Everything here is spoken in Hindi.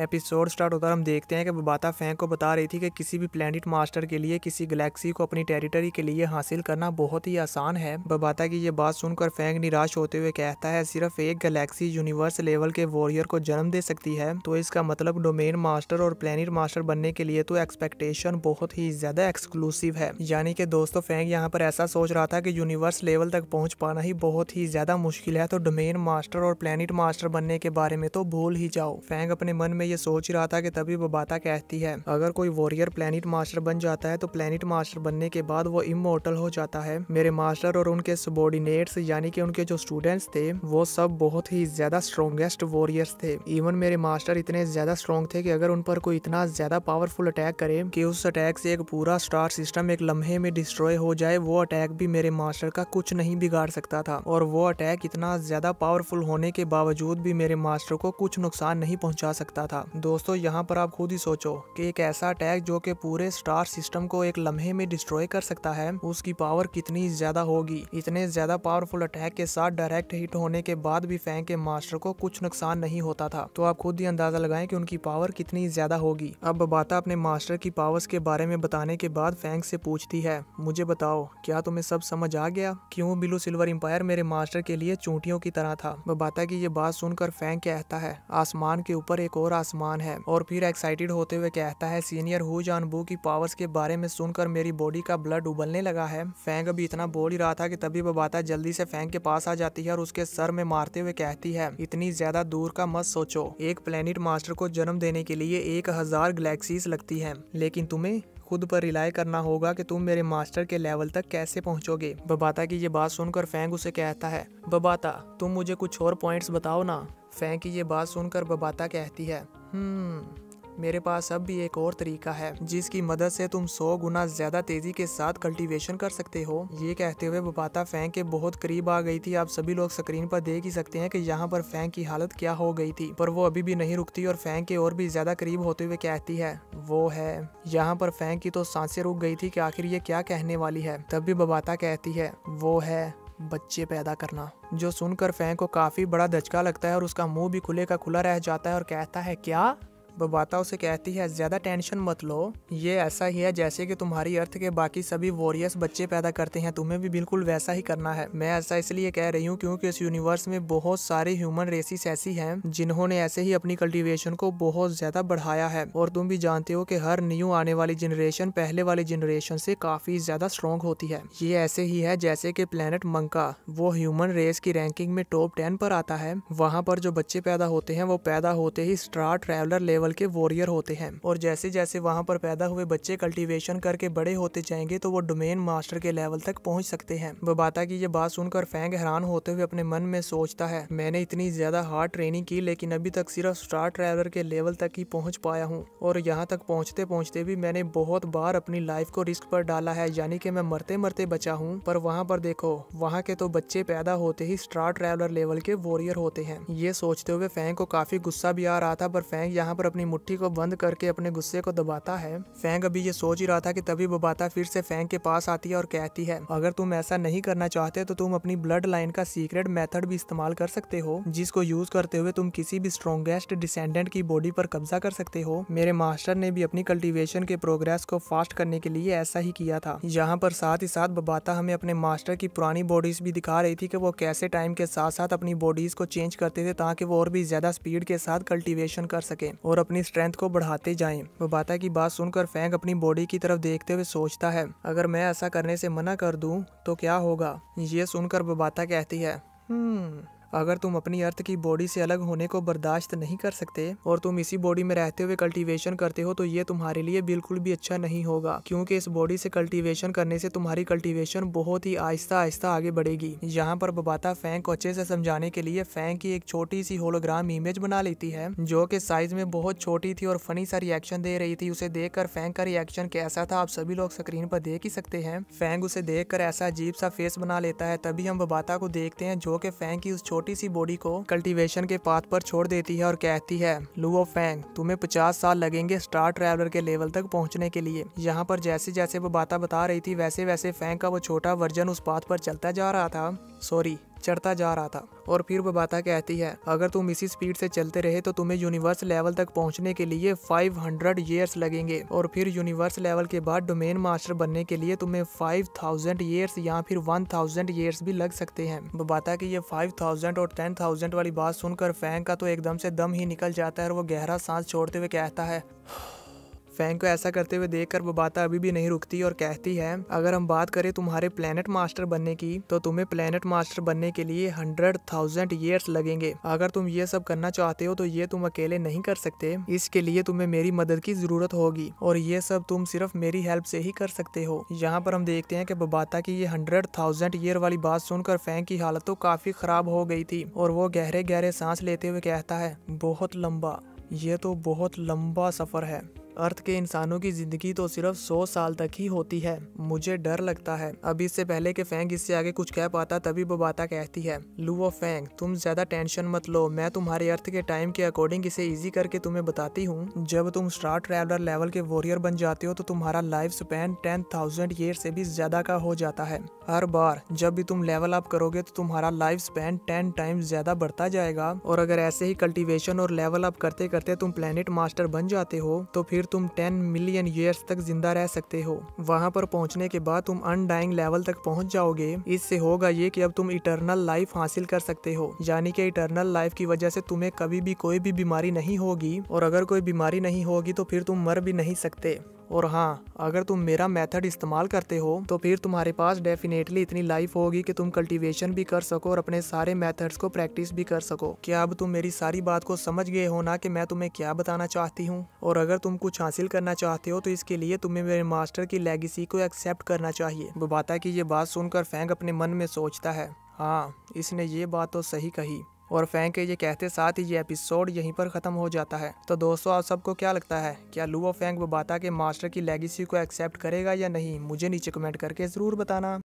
एपिसोड स्टार्ट होता है हम देखते हैं कि बबाता फैंक को बता रही थी कि किसी भी प्लानट मास्टर के लिए किसी गलेक्सी को अपनी टेरिटरी के लिए हासिल करना बहुत ही आसान है बबाता की ये बात सुनकर फैंग निराश होते हुए कहता है सिर्फ एक गलेक्सी यूनिवर्स लेवल के वॉरियर को जन्म दे सकती है तो इसका मतलब डोमेन मास्टर और प्लानिट मास्टर बनने के लिए तो एक्सपेक्टेशन बहुत ही ज्यादा एक्सक्लूसिव है यानी कि दोस्तों फैंग यहाँ पर ऐसा सोच रहा था कि यूनिवर्स लेवल तक पहुँच पाना ही बहुत ही ज्यादा मुश्किल है तो डोमेन मास्टर और प्लानट मास्टर बनने के बारे में तो भूल ही जाओ फैंग अपने मन में ये सोच रहा था कि तभी वो बाता कहती है अगर कोई वॉरियर प्लेनेट मास्टर बन जाता है तो प्लेनेट मास्टर बनने के बाद वो इमोटल हो जाता है मेरे मास्टर और उनके सबोर्डिनेट्स यानी कि उनके जो स्टूडेंट्स थे वो सब बहुत ही ज्यादा स्ट्रोंगेस्ट वॉरियर्स थे इवन मेरे मास्टर इतने ज्यादा स्ट्रॉन्ग थे कि अगर उन पर कोई इतना ज्यादा पावरफुल अटैक करे कि उस अटैक से एक पूरा स्टार सिस्टम एक लम्हे में डिस्ट्रॉय हो जाए वो अटैक भी मेरे मास्टर का कुछ नहीं बिगाड़ सकता था और वो अटैक इतना ज्यादा पावरफुल होने के बावजूद भी मेरे मास्टर को कुछ नुकसान नहीं पहुंचा सकता था था दोस्तों यहाँ पर आप खुद ही सोचो कि एक ऐसा अटैक जो कि पूरे स्टार सिस्टम को एक लम्हे में डिस्ट्रॉय कर सकता है उसकी पावर कितनी ज्यादा होगी इतने ज्यादा पावरफुल अटैक के साथ डायरेक्ट हिट होने के बाद भी फैंग के मास्टर को कुछ नुकसान नहीं होता था तो आप खुद ही अंदाजा लगाए की उनकी पावर कितनी ज्यादा होगी अब बात अपने मास्टर की पावर्स के बारे में बताने के बाद फैंग से पूछती है मुझे बताओ क्या तुम्हें सब समझ आ गया क्यों बिलू सिल्वर एम्पायर मेरे मास्टर के लिए चूंटियों की तरह था बबाता की ये बात सुनकर फैंग कहता है आसमान के ऊपर एक और खुला आसमान है और फिर एक्साइटेड होते हुए कहता है सीनियर हु बू की पावर्स के बारे में सुनकर मेरी बॉडी का ब्लड उबलने लगा है फैंग अभी इतना बोल ही रहा था कि तभी बाता जल्दी से फैंग के पास आ जाती है और उसके सर में मारते हुए कहती है इतनी ज्यादा दूर का मत सोचो एक प्लेनेट मास्टर को जन्म देने के लिए एक हजार गैलेक्सीज लगती है लेकिन तुम्हें खुद पर रिलाय करना होगा कि तुम मेरे मास्टर के लेवल तक कैसे पहुंचोगे बबाता की ये बात सुनकर फैंग उसे कहता है बबाता तुम मुझे कुछ और पॉइंट्स बताओ ना फैं की ये बात सुनकर बबाता कहती है हम्म, मेरे पास अब भी एक और तरीका है जिसकी मदद से तुम सौ गुना ज्यादा तेजी के साथ कल्टीवेशन कर सकते हो ये कहते हुए बबाता फैंक के बहुत करीब आ गई थी आप सभी लोग स्क्रीन पर देख ही सकते हैं कि यहाँ पर फैंक की हालत क्या हो गई थी पर वो अभी भी नहीं रुकती और फैंक के और भी ज्यादा करीब होते हुए कहती है वो है यहाँ पर फैंक की तो सांसें रुक गई थी कि आखिर ये क्या कहने वाली है तब भी बबाता कहती है वो है बच्चे पैदा करना जो सुनकर फैंग को काफ़ी बड़ा धचका लगता है और उसका मुंह भी खुले का खुला रह जाता है और कहता है क्या बबाता उसे कहती है ज़्यादा टेंशन मत लो ये ऐसा ही है जैसे कि तुम्हारी अर्थ के बाकी सभी वॉरियर्स बच्चे पैदा करते हैं तुम्हें भी बिल्कुल वैसा ही करना है मैं ऐसा इसलिए कह रही हूँ क्योंकि इस यूनिवर्स में बहुत सारे ह्यूमन रेसिस ऐसी हैं जिन्होंने ऐसे ही अपनी कल्टिवेशन को बहुत ज़्यादा बढ़ाया है और तुम भी जानते हो कि हर न्यू आने वाली जनरेशन पहले वाली जनरेशन से काफ़ी ज़्यादा स्ट्रॉन्ग होती है ये ऐसे ही है जैसे कि प्लेनेट मंका वो ह्यूमन रेस की रैंकिंग में टॉप टेन पर आता है वहाँ पर जो बच्चे पैदा होते हैं वो पैदा होते ही स्टार ट्रैवलर लेवल लेवल के वॉरियर होते हैं और जैसे जैसे वहाँ पर पैदा हुए बच्चे कल्टिवेशन करके बड़े होते जाएंगे तो वो डोमेन मास्टर के लेवल तक पहुँच सकते हैं बबाता की ये बात सुनकर फैंग हैरान होते हुए अपने मन में सोचता है मैंने इतनी ज्यादा हार्ड ट्रेनिंग की लेकिन अभी तक सिर्फ स्टार ट्रैवलर के लेवल तक ही पहुँच पाया हूँ और यहाँ तक पहुँचते पहुँचते भी मैंने बहुत बार अपनी लाइफ को रिस्क पर डाला है यानी कि मैं मरते मरते बचा हूँ पर वहाँ पर देखो वहाँ के तो बच्चे पैदा होते ही स्टार ट्रैवलर लेवल के वॉरियर होते हैं ये सोचते हुए फैंग को काफी गुस्सा भी आ रहा था पर फैंग यहाँ पर अपनी अपनी मुट्ठी को बंद करके अपने गुस्से को दबाता है फेंग अभी ये सोच ही रहा था कि तभी बबाता फिर से फेंग के पास आती है और कहती है अगर तुम ऐसा नहीं करना चाहते तो तुम अपनी ब्लड लाइन का सीक्रेट मेथड भी इस्तेमाल कर सकते हो जिसको यूज करते हुए तुम किसी भी स्ट्रॉन्गेस्ट डिसेंडेंट की बॉडी पर कब्जा कर सकते हो मेरे मास्टर ने भी अपनी कल्टिवेशन के प्रोग्रेस को फास्ट करने के लिए ऐसा ही किया था यहाँ पर साथ ही साथ बबाता हमें अपने मास्टर की पुरानी बॉडीज भी दिखा रही थी कि वो कैसे टाइम के साथ साथ अपनी बॉडीज को चेंज करते थे ताकि वो और भी ज्यादा स्पीड के साथ कल्टीवेशन कर सके और अपनी स्ट्रेंथ को बढ़ाते जाएं। बबाता की बात सुनकर फेंग अपनी बॉडी की तरफ देखते हुए सोचता है अगर मैं ऐसा करने से मना कर दूं तो क्या होगा ये सुनकर बबाता कहती है हम्म अगर तुम अपनी अर्थ की बॉडी से अलग होने को बर्दाश्त नहीं कर सकते और तुम इसी बॉडी में रहते हुए कल्टीवेशन करते हो तो ये तुम्हारे लिए बिल्कुल भी अच्छा नहीं होगा क्योंकि इस बॉडी से कल्टीवेशन करने से तुम्हारी कल्टीवेशन बहुत ही आहिस्ता आहिस्ता आगे बढ़ेगी यहाँ पर बबाता फैंक को अच्छे से समझाने के लिए फैंक की एक छोटी सी होलोग्राम इमेज बना लेती है जो की साइज में बहुत छोटी थी और फनी सा रिएक्शन दे रही थी उसे देख फैंक का रिएक्शन कैसा था आप सभी लोग स्क्रीन पर देख ही सकते हैं फैंक उसे देख ऐसा अजीब सा फेस बना लेता है तभी हम बबाता को देखते हैं जो की फैंक की उस छोटी सी बॉडी को कल्टीवेशन के पाथ पर छोड़ देती है और कहती है लुओ फैंग तुम्हें पचास साल लगेंगे स्टार ट्रैवलर के लेवल तक पहुंचने के लिए यहाँ पर जैसे जैसे वो बातें बता रही थी वैसे वैसे फैंग का वो छोटा वर्जन उस पाथ पर चलता जा रहा था सॉरी चढ़ता जा रहा था और फिर वो बाता कहती है अगर तुम इसी स्पीड से चलते रहे तो तुम्हें यूनिवर्स लेवल तक पहुंचने के लिए 500 हंड्रेड ईयर्स लगेंगे और फिर यूनिवर्स लेवल के बाद डोमेन मास्टर बनने के लिए तुम्हें 5000 ईयर्स या फिर 1000 ईयर्स भी लग सकते हैं वो बाता की ये 5000 और 10000 वाली बात सुनकर फैंग का तो एकदम से दम ही निकल जाता है और वो गहरा सांस छोड़ते हुए कहता है फैंग को ऐसा करते हुए देख कर बबाता अभी भी नहीं रुकती और कहती है अगर हम बात करें तुम्हारे प्लेनेट मास्टर बनने की तो तुम्हें प्लेनेट मास्टर बनने के लिए हंड्रेड थाउजेंड ईयर्स लगेंगे अगर तुम ये सब करना चाहते हो तो ये तुम अकेले नहीं कर सकते इसके लिए तुम्हें मेरी मदद की जरूरत होगी और ये सब तुम सिर्फ मेरी हेल्प से ही कर सकते हो यहाँ पर हम देखते हैं कि बबाता की ये हंड्रेड थाउजेंड ईयर वाली बात सुनकर फैंग की हालत तो काफी खराब हो गई थी और वो गहरे गहरे सांस लेते हुए कहता है बहुत लंबा ये तो बहुत लंबा सफर है अर्थ के इंसानों की जिंदगी तो सिर्फ सौ साल तक ही होती है मुझे डर लगता है अब इससे पहले के फेंग इससे आगे कुछ कह पाता तभी बबाता कहती है लुओ फेंग तुम ज्यादा टेंशन मत लो मैं तुम्हारे अर्थ के टाइम के अकॉर्डिंग इसे इजी करके तुम्हें बताती हूँ जब तुम स्टार ट्रेवलर लेवल के वॉरियर बन जाते हो तो तुम्हारा life span ten thousand year से भी ज्यादा का हो जाता है हर बार जब भी तुम लेवल अप करोगे तो तुम्हारा लाइफ स्पैन टेन टाइम्स ज्यादा बढ़ता जाएगा और अगर ऐसे ही कल्टीवेशन और लेवल अप करते करते तुम प्लेनेट मास्टर बन जाते हो तो फिर तुम 10 मिलियन ईयर्स तक जिंदा रह सकते हो वहाँ पर पहुँचने के बाद तुम अनडाइंग लेवल तक पहुँच जाओगे इससे होगा ये कि अब तुम इटरनल लाइफ हासिल कर सकते हो यानी कि इटरनल लाइफ की वजह से तुम्हें कभी भी कोई भी बीमारी नहीं होगी और अगर कोई बीमारी नहीं होगी तो फिर तुम मर भी नहीं सकते और हाँ अगर तुम मेरा मेथड इस्तेमाल करते हो तो फिर तुम्हारे पास डेफिनेटली इतनी लाइफ होगी कि तुम कल्टीवेशन भी कर सको और अपने सारे मेथड्स को प्रैक्टिस भी कर सको क्या अब तुम मेरी सारी बात को समझ गए हो ना कि मैं तुम्हें क्या बताना चाहती हूँ और अगर तुम कुछ हासिल करना चाहते हो तो इसके लिए तुम्हें मेरे मास्टर की लेगेसी को एक्सेप्ट करना चाहिए बुबाता की ये बात सुनकर फैंग अपने मन में सोचता है हाँ इसने ये बात तो सही कही और फैंक के ये कहते साथ ही ये एपिसोड यहीं पर ख़त्म हो जाता है तो दोस्तों आप सबको क्या लगता है क्या लुओ फैंक बाता के मास्टर की लेगेसी को एक्सेप्ट करेगा या नहीं मुझे नीचे कमेंट करके ज़रूर बताना